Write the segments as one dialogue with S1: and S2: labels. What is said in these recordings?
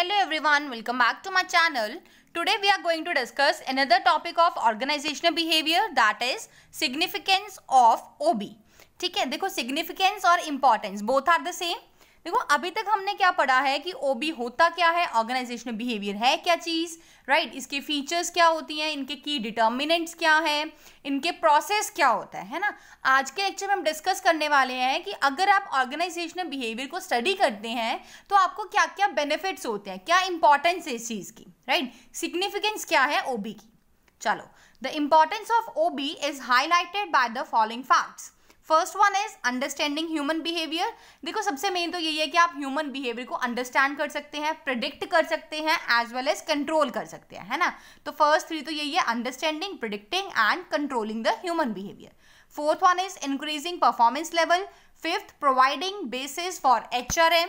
S1: Hello everyone, welcome back to my channel. Today we are going to discuss another topic of organizational behavior that is significance of OB. ठीक है देखो significance और importance both are the same. देखो अभी तक हमने क्या पढ़ा है कि ओबी होता क्या है ऑर्गेनाइजेशनल बिहेवियर है क्या चीज़ राइट right? इसके फीचर्स क्या होती हैं इनके की डिटर्मिनेंट्स क्या हैं इनके प्रोसेस क्या होता है है ना आज के लेक्चर में हम डिस्कस करने वाले हैं कि अगर आप ऑर्गेनाइजेशनल बिहेवियर को स्टडी करते हैं तो आपको क्या क्या बेनिफिट्स होते हैं क्या इंपॉर्टेंस है इस चीज़ की राइट सिग्निफिकेंस क्या है ओबी की चलो the importance of O is highlighted by the following facts first one is understanding human behaviour देखो सबसे मेन तो यही है कि आप ह्यूमन बिहेवियर को अंडरस्टैंड कर सकते हैं प्रिडिक्ट कर सकते हैं एज वेल एज कंट्रोल कर सकते हैं है ना तो फर्स्ट थ्री तो यही है understanding predicting and controlling the human behaviour fourth one is increasing performance level fifth providing basis for H R M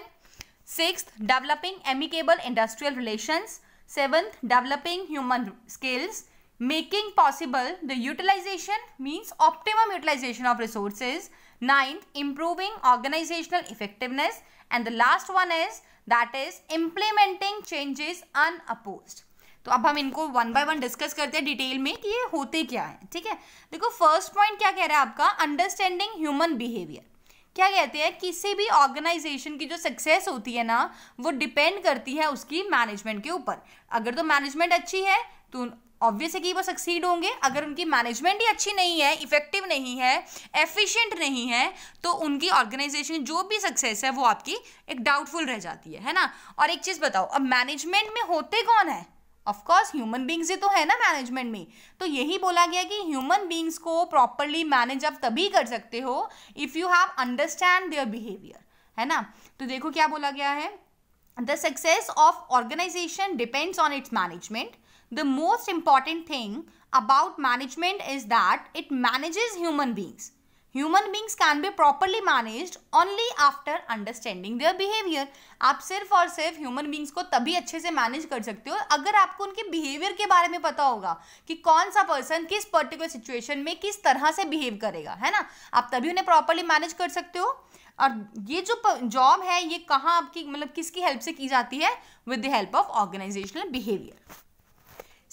S1: six developing amicable industrial relations seventh developing human skills making possible the utilization means optimum utilization of resources. Ninth, improving organizational effectiveness. And the last one is that is implementing changes unopposed. तो अब हम इनको one by one discuss करते हैं detail में कि ये होते क्या है ठीक है देखो फर्स्ट पॉइंट क्या कह रहा है आपका अंडरस्टैंडिंग ह्यूमन बिहेवियर क्या कहते हैं किसी भी ऑर्गेनाइजेशन की जो सक्सेस होती है ना वो डिपेंड करती है उसकी मैनेजमेंट के ऊपर अगर तो मैनेजमेंट अच्छी है तो ऑब्वियस है कि वो सक्सीड होंगे अगर उनकी मैनेजमेंट ही अच्छी नहीं है इफेक्टिव नहीं है एफिशिएंट नहीं है तो उनकी ऑर्गेनाइजेशन जो भी सक्सेस है वो आपकी एक डाउटफुल रह जाती है है ना और एक चीज़ बताओ अब मैनेजमेंट में होते कौन है ऑफकोर्स ह्यूमन बींग्स ही तो है ना मैनेजमेंट में तो यही बोला गया कि ह्यूमन बींग्स को प्रॉपरली मैनेज आप तभी कर सकते हो if you have understand their behaviour है ना तो देखो क्या बोला गया है the success of organization depends on its management the most important thing about management is that it manages human beings human beings can be properly manage only after understanding their behaviour आप सिर्फ और सिर्फ human beings को तभी अच्छे से manage कर सकते हो अगर आपको उनके बिहेवियर के बारे में पता होगा कि कौन सा पर्सन किस पर्टिकुलर सिचुएशन में किस तरह से बिहेव करेगा है ना आप तभी उन्हें प्रॉपरली मैनेज कर सकते हो और ये जो जॉब है ये कहाँ आपकी मतलब किसकी हेल्प से की जाती है with the help of organizational behaviour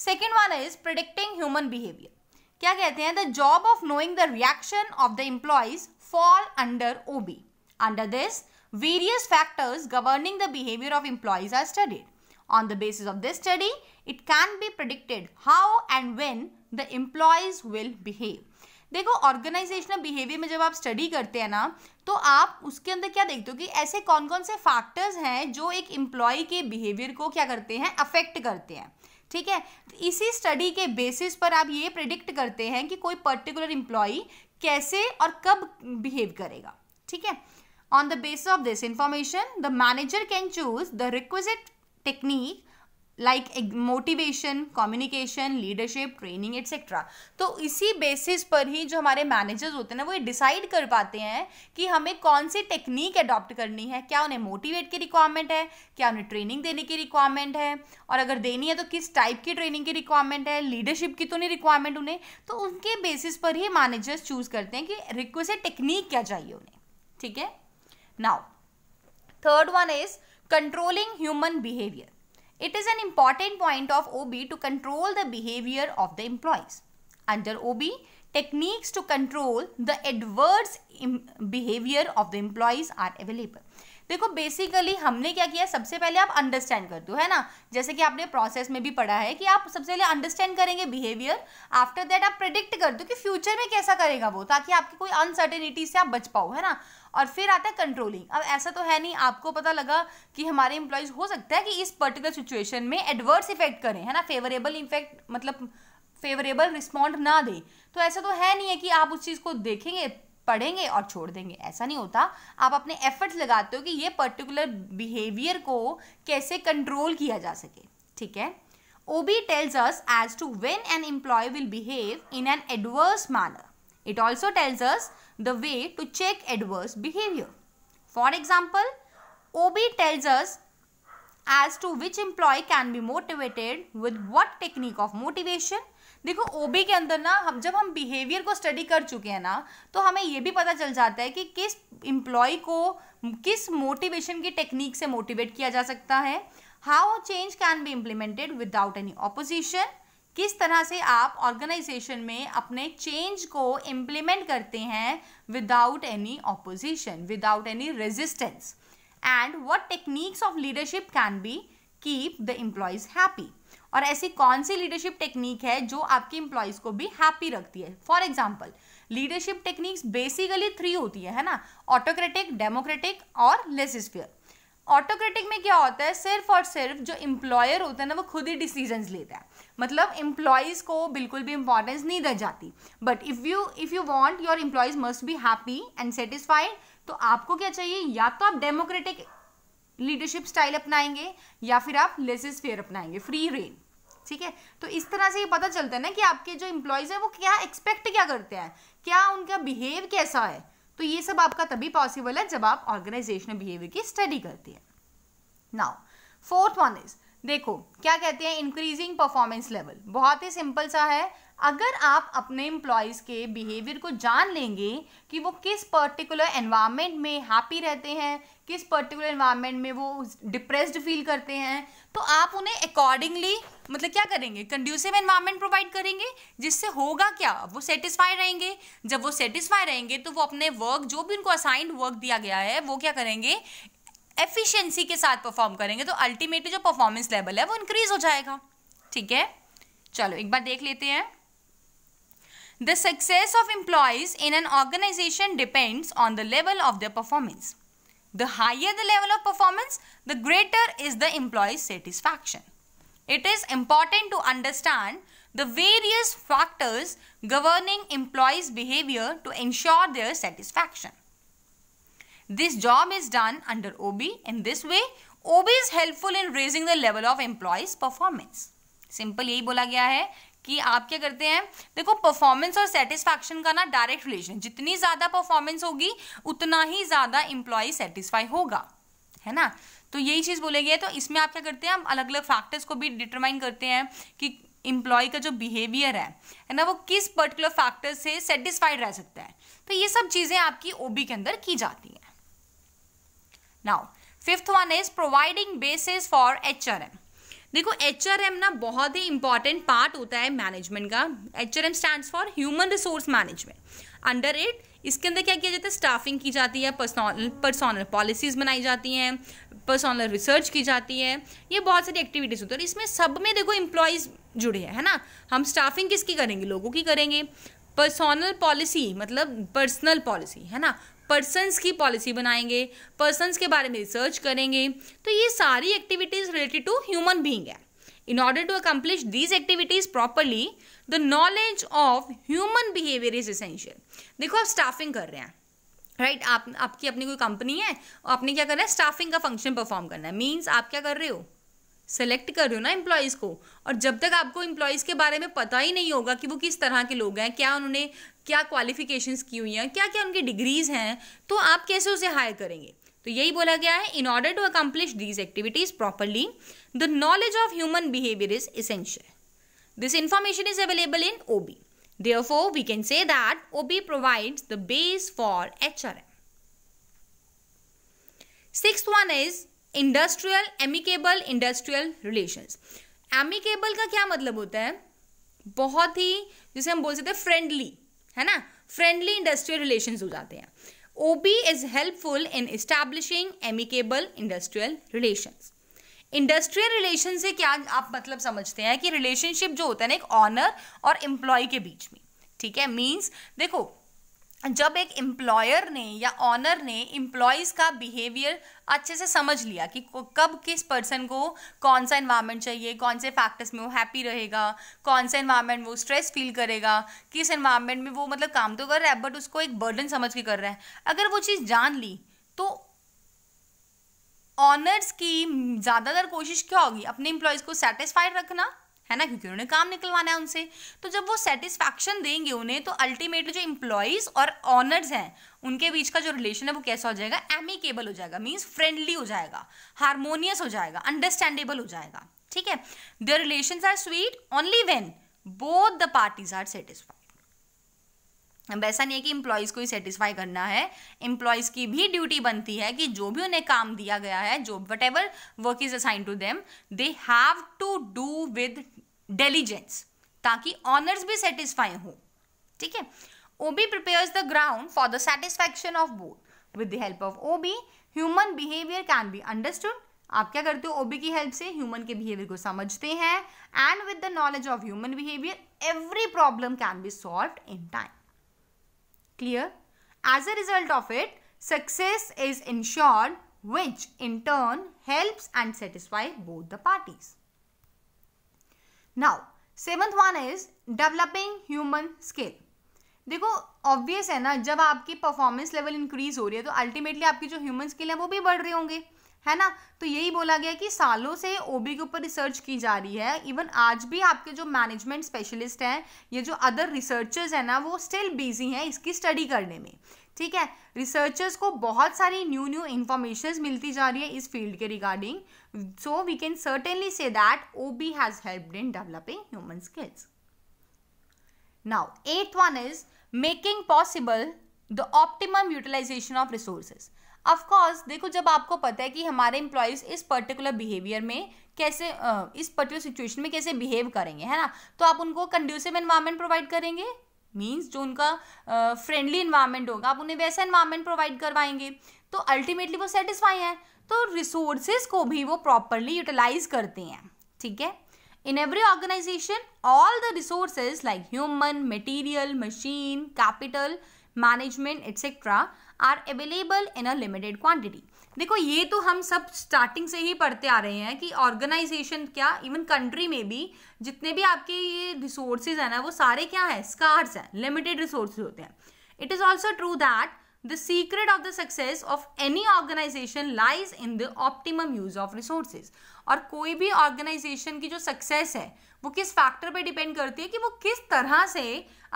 S1: second one is predicting human behaviour क्या कहते हैं the job of knowing the reaction of the employees fall under O B under this various factors governing the behaviour of employees are studied on the basis of this study it can be predicted how and when the employees will behave देखो organizational behaviour में जब आप study करते हैं ना तो आप उसके अंदर क्या देखते हो कि ऐसे कौन कौन से फैक्टर्स हैं जो एक एम्प्लॉय के बिहेवियर को क्या करते हैं अफेक्ट करते हैं ठीक है तो इसी स्टडी के बेसिस पर आप ये प्रिडिक्ट करते हैं कि कोई पर्टिकुलर एम्प्लॉय कैसे और कब बिहेव करेगा ठीक है on the basis of this information the manager can choose the requisite technique like motivation communication leadership training etcetera तो इसी बेसिस पर ही जो हमारे मैनेजर्स होते हैं ना वो ये डिसाइड कर पाते हैं कि हमें कौन सी टेक्निक अडॉप्ट करनी है क्या उन्हें मोटिवेट की रिक्वायरमेंट है क्या उन्हें ट्रेनिंग देने की रिक्वायरमेंट है और अगर देनी है तो किस टाइप की ट्रेनिंग की रिक्वायरमेंट है लीडरशिप की तो नहीं रिक्वायरमेंट उन्हें तो उनके बेसिस पर ही मैनेजर्स चूज़ करते हैं कि रिक्वेस्ट टेक्निक क्या चाहिए उन्हें ठीक है now third one is controlling human behaviour It is an important point of OB to control the behavior of the employees. Under OB, techniques to control the adverse behavior of the employees are available देखो basically हमने क्या किया सबसे पहले आप understand कर दो है ना जैसे कि आपने प्रोसेस में भी पढ़ा है कि आप सबसे पहले अंडरस्टैंड करेंगे बिहेवियर आफ्टर दैट आप प्रिडिक्ट कर दो कि फ्यूचर में कैसा करेगा वो ताकि आपकी कोई अनसर्टेनिटी से आप बच पाओ है ना और फिर आता है कंट्रोलिंग अब ऐसा तो है नहीं आपको पता लगा कि हमारे इंप्लॉयज हो सकता है कि इस पर्टिकुलर सिचुएशन में एडवर्स इफेक्ट करें है ना फेवरेबल इफेक्ट मतलब फेवरेबल रिस्पॉन्ड ना दे तो ऐसा तो है नहीं है कि आप उस चीज़ को देखेंगे पढ़ेंगे और छोड़ देंगे ऐसा नहीं होता आप अपने एफर्ट्स लगाते हो कि ये पर्टिकुलर बिहेवियर को कैसे कंट्रोल किया जा सके ठीक है O B tells us as to when an employee will behave in an adverse manner it also tells us the way to check adverse behaviour for example O B tells us as to which employee can be motivated with what technique of motivation देखो OB के अंदर ना हम जब हम behaviour को study कर चुके हैं ना तो हमें ये भी पता चल जाता है कि किस एम्प्लॉय को किस मोटिवेशन की टेक्निक से मोटिवेट किया जा सकता है how change can be implemented without any opposition किस तरह से आप ऑर्गेनाइजेशन में अपने चेंज को इम्प्लीमेंट करते हैं without any opposition without any resistance and what techniques of leadership can be keep the employees happy और ऐसी कौन सी लीडरशिप टेक्निक है जो आपकी एम्प्लॉयज़ को भी हैप्पी रखती है for example leadership techniques basically three होती है है ना ऑटोक्रेटिक डेमोक्रेटिक और लेसिस्फियर ऑटोक्रेटिक में क्या होता है सिर्फ और सिर्फ जो इम्प्लॉयर होता है ना वो खुद ही डिसीजन लेता है मतलब एम्प्लॉयज़ को बिल्कुल भी इंपॉर्टेंस नहीं दी जाती but if you if you want your employees must भी हैप्पी एंड सेटिस्फाइड तो आपको क्या चाहिए या तो आप डेमोक्रेटिक लीडरशिप स्टाइल अपनाएंगे या फिर आप लेसेस फेयर अपनाएंगे फ्री रेन ठीक है तो इस तरह से ये पता चलता है ना कि आपके जो इंप्लॉयज हैं वो क्या एक्सपेक्ट क्या करते हैं क्या उनका बिहेव कैसा है तो ये सब आपका तभी पॉसिबल है जब आप ऑर्गेनाइजेशनल बिहेवियर की स्टडी करते हैं नाउ फोर्थ वन इज देखो क्या कहते हैं इंक्रीजिंग परफॉर्मेंस लेवल बहुत ही सिंपल सा है अगर आप अपने एम्प्लॉयज़ के बिहेवियर को जान लेंगे कि वो किस पर्टिकुलर एनवायरनमेंट में हैप्पी रहते हैं किस पर्टिकुलर एनवायरनमेंट में वो डिप्रेस्ड फील करते हैं तो आप उन्हें अकॉर्डिंगली मतलब क्या करेंगे कंड्यूसिव एनवायरनमेंट प्रोवाइड करेंगे जिससे होगा क्या वो सेटिस्फाई रहेंगे जब वो सेटिस्फाई रहेंगे तो वो अपने वर्क जो भी उनको असाइंड वर्क दिया गया है वो क्या करेंगे एफिशिएंसी के साथ परफॉर्म करेंगे तो अल्टीमेटली जो परफॉर्मेंस लेवल है वो इंक्रीज हो जाएगा ठीक है चलो एक बार देख लेते हैं The success of employees in an organization depends on the level of their performance. The higher the level of performance, the greater is the employee's satisfaction. It is important to understand the various factors governing employees' behavior to ensure their satisfaction. This job is done under OB. In this way, OB is helpful in raising the level of employees' performance. Simple, यही बोला गया कि आप क्या करते हैं देखो performance और सेटिस्फैक्शन का ना डायरेक्ट रिलेशन जितनी ज़्यादा परफॉर्मेंस होगी उतना ही ज़्यादा इंप्लॉय सेटिस्फाई होगा है ना तो यही चीज़ बोले तो इसमें आप क्या करते हैं हम अलग अलग फैक्टर्स को भी डिटरमाइन करते हैं कि इंप्लॉय का जो बिहेवियर है है ना वो किस पर्टिकुलर फैक्टर से सेटिस्फाइड रह सकता है तो ये सब चीज़ें आपकी ओबी के अंदर की जाती हैं now fifth one is providing basis for H देखो एच ना बहुत ही इंपॉर्टेंट पार्ट होता है मैनेजमेंट का H R M stand for human resource management under it इसके अंदर क्या किया जाता है स्टाफिंग की जाती है पर्सनल पर्सनल पॉलिसीज बनाई जाती हैं पर्सनल रिसर्च की जाती है ये बहुत सारी एक्टिविटीज़ होती है इसमें सब में देखो एम्प्लॉयज़ जुड़े हैं है ना हम स्टाफिंग किसकी करेंगे लोगों की करेंगे पर्सनल पॉलिसी मतलब पर्सनल पॉलिसी है ना पर्सनस की पॉलिसी बनाएंगे पर्सनस के बारे में रिसर्च करेंगे तो ये सारी activities related to human being है in order to accomplish these activities properly the knowledge of human behaviour is essential देखो आप स्टाफिंग कर रहे हैं राइट right? आप आपकी अपनी कोई कंपनी है आपने क्या करना है स्टाफिंग का फंक्शन परफॉर्म करना है मीन्स आप क्या कर रहे हो सेलेक्ट कर रहे हो ना एम्प्लॉयज़ को और जब तक आपको एम्प्लॉयज़ के बारे में पता ही नहीं होगा कि वो किस तरह के लोग हैं क्या उन्होंने क्या क्वालिफिकेशंस की हुई हैं क्या क्या उनकी डिग्रीज़ हैं तो आप कैसे उसे हायर करेंगे तो यही बोला गया है in order to accomplish these activities properly the knowledge of human behaviour is essential this information is available in O B we can say that O B provides the base for H R M six one is industrial amicable industrial relations amicable का क्या मतलब होता है बहुत ही जिसे हम बोल सकते हैं फ्रेंडली है ना फ्रेंडली इंडस्ट्रियल रिलेशन हो जाते हैं O B is helpful in establishing amicable industrial relation industrial relation से क्या आप मतलब समझते हैं कि रिलेशनशिप जो होता है ना एक ऑनर और एम्प्लॉय के बीच में ठीक है मीन्स देखो जब एक एम्प्लॉयर ने या ऑनर ने एम्प्लॉयज़ का बिहेवियर अच्छे से समझ लिया कि कब किस पर्सन को कौन सा इन्वायरमेंट चाहिए कौन से फैक्टर्स में वो हैप्पी रहेगा कौन सा इन्वायरमेंट वो स्ट्रेस फील करेगा किस इन्वायरमेंट में वो मतलब काम तो कर रहा है बट उसको एक बर्डन समझ के कर रहा है अगर वो चीज़ जान ली तो ऑनर्स की ज़्यादातर कोशिश क्या होगी अपने एम्प्लॉयज़ को सेटिस्फाइड रखना है ना क्योंकि उन्हें काम निकलवाना है उनसे तो जब वो सेटिस्फैक्शन देंगे उन्हें तो अल्टीमेटली जो इम्प्लॉयज़ और ऑनर्स हैं उनके बीच का जो रिलेशन है वो कैसा हो जाएगा एमिकेबल हो जाएगा मीन्स फ्रेंडली हो जाएगा हारमोनियस हो जाएगा अंडरस्टैंडेबल हो जाएगा ठीक है the relation are sweet only when both the parties are satisfied वैसा नहीं है कि इम्प्लॉयज़ को ही सेटिस्फाई करना है इम्प्लॉयज की भी ड्यूटी बनती है कि जो भी उन्हें काम दिया गया है जो whatever work is assign to them they have to do with diligence ताकि ऑनर्स भी सेटिस्फाई हो ठीक है O B prepares the ground for the satisfaction of both with the help of O B human behaviour can be understood आप क्या करते हो ओबी की हेल्प से ह्यूमन के बिहेवियर को समझते हैं and with the knowledge of human behaviour every problem can be solve in time Clear? As a result of it, success is ensured which in turn helps and satisfy both the parties. Now, seventh one is developing human skill देखो obvious है ना जब आपकी performance level increase हो रही है तो ultimately आपकी जो ह्यूमन स्किल है वो भी बढ़ रहे होंगे है ना तो यही बोला गया कि सालों से ओबी के ऊपर रिसर्च की जा रही है इवन आज भी आपके जो मैनेजमेंट स्पेशलिस्ट हैं ये जो अदर रिसर्चर्स हैं ना वो स्टिल बिजी हैं इसकी स्टडी करने में ठीक है रिसर्चर्स को बहुत सारी न्यू न्यू इन्फॉर्मेशन मिलती जा रही है इस फील्ड के regarding so we can certainly say that O B has help in developing human skills now eighth one is making possible the optimum utilization of resources of course देखो जब आपको पता है कि हमारे इंप्लॉयज़ इस पर्टिकुलर बिहेवियर में कैसे इस पर्टिकुलर सिचुएशन में कैसे बिहेव करेंगे है ना तो आप उनको कंड्यूसिव इन्वायरमेंट प्रोवाइड करेंगे मीन्स जो उनका फ्रेंडली इन्वायरमेंट होगा आप उन्हें वैसा इन्वायरमेंट प्रोवाइड करवाएंगे तो अल्टीमेटली वो सेटिस्फाई हैं तो रिसोर्सेज को भी वो प्रॉपरली यूटिलाइज करते हैं ठीक है in every organization all the resources like human material machine capital management etcetera are available in a limited quantity देखो ये तो हम सब स्टार्टिंग से ही पढ़ते आ रहे हैं कि ऑर्गेनाइजेशन क्या इवन कंट्री में भी जितने भी आपके ये रिसोर्सेज हैं ना वो सारे क्या हैं स्कार्स हैं लिमिटेड रिसोर्सेज होते हैं it is also true that the secret of the success of any organization lies in the optimum use of resources और कोई भी ऑर्गेनाइजेशन की जो सक्सेस है वो किस फैक्टर पे डिपेंड करती है कि वो किस तरह से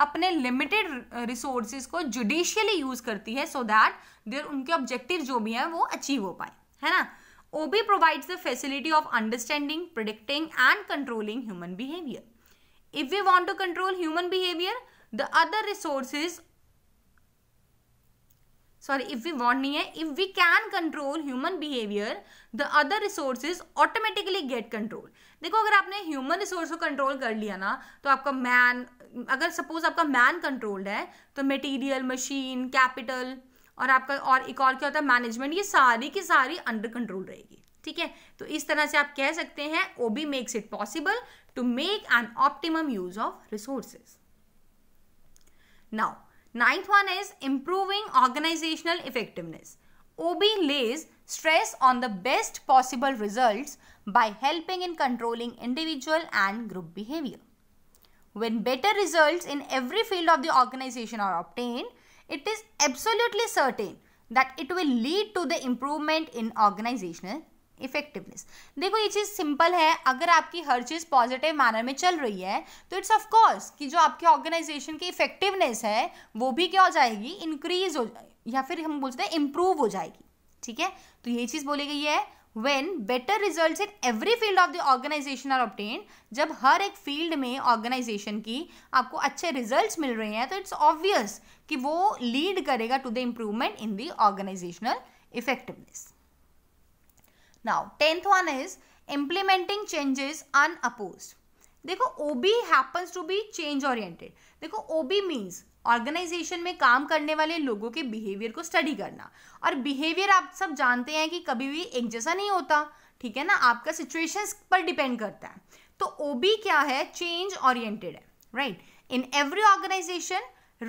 S1: अपने लिमिटेड रिसोर्सेज को जुडिशियली यूज करती है सो दैट देर उनके ऑब्जेक्टिव जो भी हैं वो अचीव हो पाए है ना O B provides the facility of understanding predicting and controlling human behaviour if you want to control human behaviour the other resources sorry if we want नहीं है if we can control human behavior the other resources automatically get control देखो अगर आपने human resource को control कर लिया ना तो आपका मैन अगर सपोज आपका मैन कंट्रोल्ड है तो मटीरियल मशीन कैपिटल और आपका और एक और क्या होता है मैनेजमेंट ये सारी की सारी अंडर कंट्रोल रहेगी ठीक है तो इस तरह से आप कह सकते हैं O B makes it possible to make an optimum use of resources now Ninth one is improving organizational effectiveness. OB lays stress on the best possible results by helping in controlling individual and group behavior. When better results in every field of the organization are obtained, it is absolutely certain that it will lead to the improvement in organizational effectiveness देखो ये चीज़ simple है अगर आपकी हर चीज़ positive manner में चल रही है तो इट्स ऑफ कोर्स कि जो आपके ऑर्गेनाइजेशन की इफेक्टिवनेस है वो भी क्या हो जाएगी इंक्रीज हो या फिर हम बोलते हैं इम्प्रूव हो जाएगी ठीक है तो ये चीज़ बोली गई है when better result in every field of the organization are obtain जब हर एक फील्ड में ऑर्गेनाइजेशन की आपको अच्छे रिजल्ट मिल रहे हैं तो इट्स ऑब्वियस कि वो लीड करेगा to the improvement in the organizational effectiveness Now, tenth one is implementing changes unopposed. देखो OB happens to be change oriented. देखो OB मीन्स ऑर्गेनाइजेशन में काम करने वाले लोगों के बिहेवियर को स्टडी करना और बिहेवियर आप सब जानते हैं कि कभी भी एक जैसा नहीं होता ठीक है ना आपका सिचुएशंस पर डिपेंड करता है तो ओबी क्या है चेंज ओरिएंटेड है right in every organization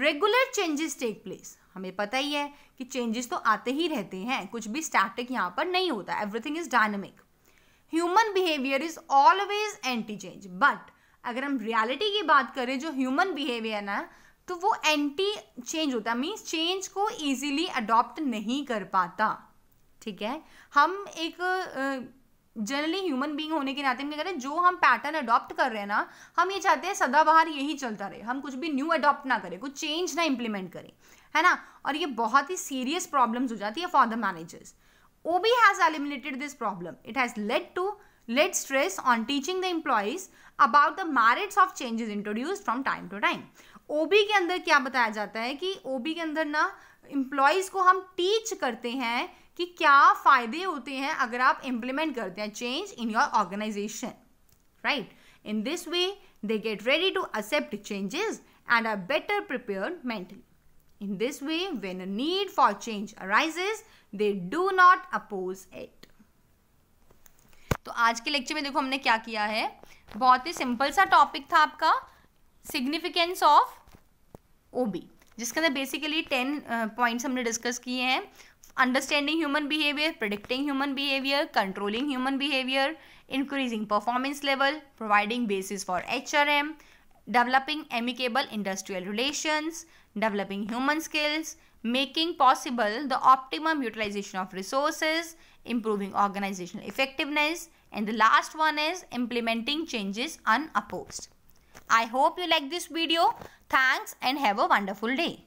S1: regular changes take place हमें पता ही है कि चेंजेस तो आते ही रहते हैं कुछ भी स्टैटिक यहाँ पर नहीं होता everything is dynamic human behaviour is always anti change but अगर हम रियलिटी की बात करें जो ह्यूमन बिहेवियर ना तो वो एंटी चेंज होता मीन्स चेंज को ईजिली अडॉप्ट नहीं कर पाता ठीक है हम एक जनरली ह्यूमन बींग होने के नाते हम क्या करें जो हम पैटर्न अडॉप्ट कर रहे हैं ना हम ये चाहते हैं सदाबहार यही चलता रहे हम कुछ भी न्यू अडॉप्ट ना करें कुछ चेंज ना इम्प्लीमेंट करें है ना और ये बहुत ही सीरियस प्रॉब्लम्स हो जाती है for the managers O B has eliminated this problem it has led to lay stress on teaching the employees about the merits of changes introduce from time to time O B के अंदर क्या बताया जाता है कि ओ B के अंदर ना इम्प्लॉयज को हम टीच करते हैं कि क्या फ़ायदे होते हैं अगर आप इम्प्लीमेंट करते हैं change in your organization right in this way they get ready to accept changes and are better prepare mentally In this way, when a need for change arises, they do not oppose it. तो आज के lecture में देखो हमने क्या किया है बहुत ही सिंपल सा टॉपिक था आपका सिग्निफिकेंस ऑफ ओबी जिसके अंदर बेसिकली टेन पॉइंट्स हमने डिस्कस किए हैं understanding human behaviour predicting human behaviour controlling human behaviour increasing performance level providing basis for H R M developing amicable industrial relations, developing human skills, making possible the optimum utilization of resources, improving organizational effectiveness, and the last one is implementing changes unopposed. I hope you like this video. Thanks and have a wonderful day.